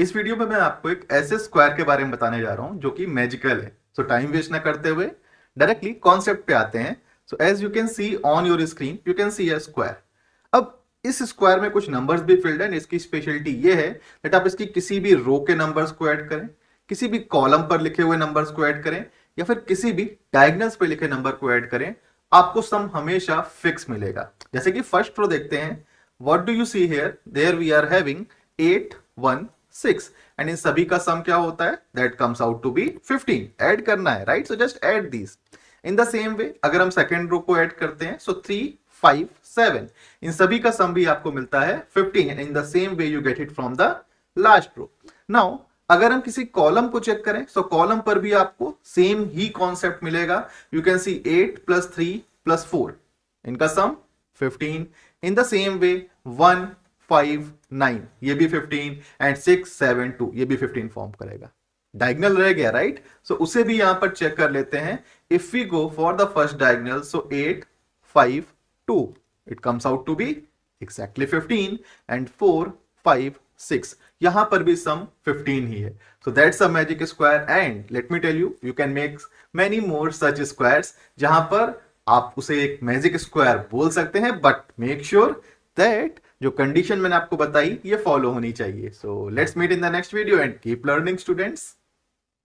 इस वीडियो में मैं आपको एक ऐसे स्क्वायर के बारे में बताने जा रहा हूं जो कि मैजिकल है सो टाइम वेस्ट ना करते हुए डायरेक्टली कॉन्सेप्ट पे आते हैं so as you can see on your screen you can see a square अब इस स्क्वायर में कुछ नंबर्स भी फिल्ड है इसकी स्पेशलिटी ये है दैट आप इसकी किसी भी रो के नंबर्स को ऐड करें किसी भी कॉलम पर लिखे हुए नंबर्स को ऐड करें या फिर किसी भी डायग्नल्स पे लिखे नंबर को ऐड करें आपको सम हमेशा फिक्स मिलेगा जैसे कि फर्स्ट रो देखते हैं what do you see here there we are having eight one six and इन सभी का सम क्या होता है that comes out to be fifteen add करना है right so just add this in the same way अगर हम सेकेंड रो को एड करते हैं सो थ्री फाइव सेवन इन सभी का सम भी आपको मिलता है fifteen and in the same way you get it from the last row now अगर हम किसी कॉलम को चेक करें सो so कॉलम पर भी आपको सेम ही कॉन्सेप्ट मिलेगा you can see eight plus three plus four इनका sum fifteen in the same way one five nine ये भी fifteen and six seven two ये भी फिफ्टीन फॉर्म करेगा डायगनल रह गया राइट right? सो so, उसे भी यहां पर चेक कर लेते हैं if we go for the first diagonal so eight five two it comes out to be exactly fifteen and four five six यहां पर भी सम 15 ही है so that's a magic square and let me tell you you can make many more such squares जहां पर आप उसे एक मैजिक स्क्वायर बोल सकते हैं बट मेक श्योर दैट जो कंडीशन मैंने आपको बताई ये फॉलो होनी चाहिए so let's meet in the next video and keep learning students